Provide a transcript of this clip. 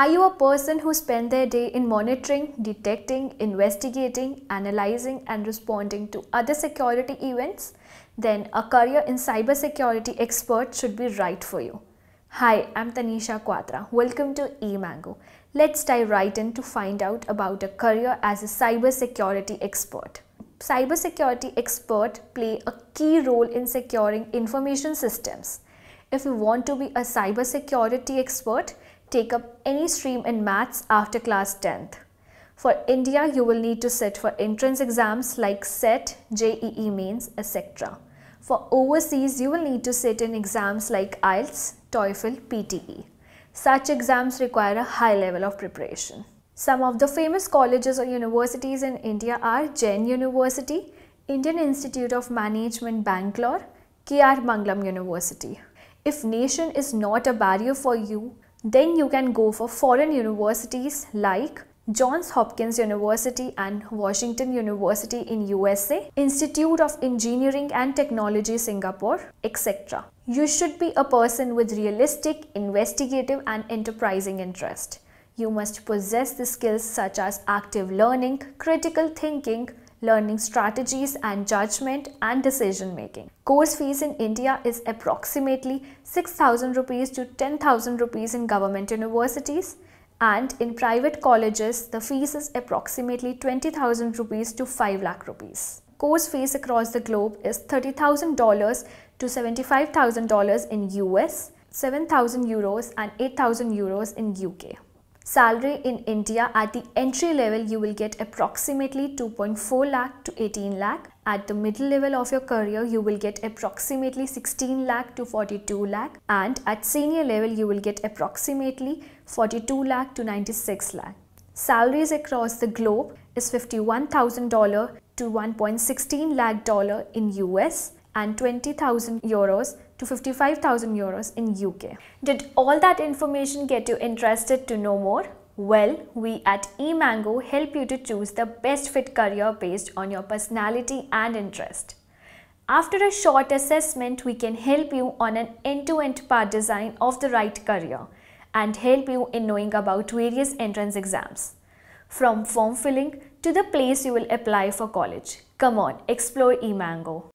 Are you a person who spend their day in monitoring, detecting, investigating, analyzing and responding to other security events? Then a career in cybersecurity expert should be right for you. Hi, I'm Tanisha Quatra. Welcome to eMango. Let's dive right in to find out about a career as a cybersecurity expert. Cybersecurity experts play a key role in securing information systems. If you want to be a cybersecurity expert, take up any stream in maths after class 10th. For India, you will need to sit for entrance exams like SET, JEE mains, etc. For overseas, you will need to sit in exams like IELTS, TOEFL, PTE. Such exams require a high level of preparation. Some of the famous colleges or universities in India are Jain University, Indian Institute of Management Bangalore, KR Manglam University. If nation is not a barrier for you, then you can go for foreign universities like Johns Hopkins University and Washington University in USA, Institute of Engineering and Technology Singapore, etc. You should be a person with realistic, investigative and enterprising interest. You must possess the skills such as active learning, critical thinking, learning strategies and judgment and decision making. Course fees in India is approximately 6000 rupees to 10000 rupees in government universities and in private colleges the fees is approximately 20000 rupees to 5 lakh rupees. Course fees across the globe is $30,000 to $75,000 in US, 7,000 euros and 8,000 euros in UK salary in India at the entry level you will get approximately 2.4 lakh to 18 lakh. At the middle level of your career you will get approximately 16 lakh to 42 lakh and at senior level you will get approximately 42 lakh to 96 lakh. Salaries across the globe is $51,000 to 1.16 lakh dollar in US and 20,000 euros to 55,000 euros in UK. Did all that information get you interested to know more? Well, we at eMango help you to choose the best fit career based on your personality and interest. After a short assessment, we can help you on an end-to-end -end part design of the right career and help you in knowing about various entrance exams. From form filling to the place you will apply for college. Come on, explore eMango.